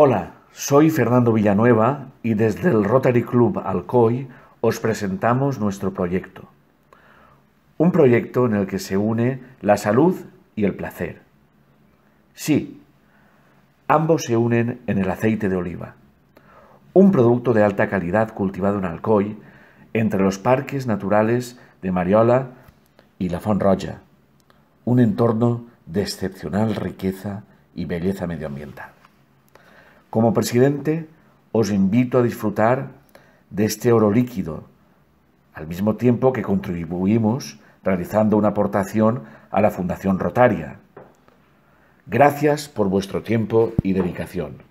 Hola, soy Fernando Villanueva y desde el Rotary Club Alcoy os presentamos nuestro proyecto. Un proyecto en el que se une la salud y el placer. Sí, ambos se unen en el aceite de oliva, un producto de alta calidad cultivado en Alcoy, entre los parques naturales de Mariola y la Fonroya. un entorno de excepcional riqueza y belleza medioambiental. Como presidente, os invito a disfrutar de este oro líquido, al mismo tiempo que contribuimos realizando una aportación a la Fundación Rotaria. Gracias por vuestro tiempo y dedicación.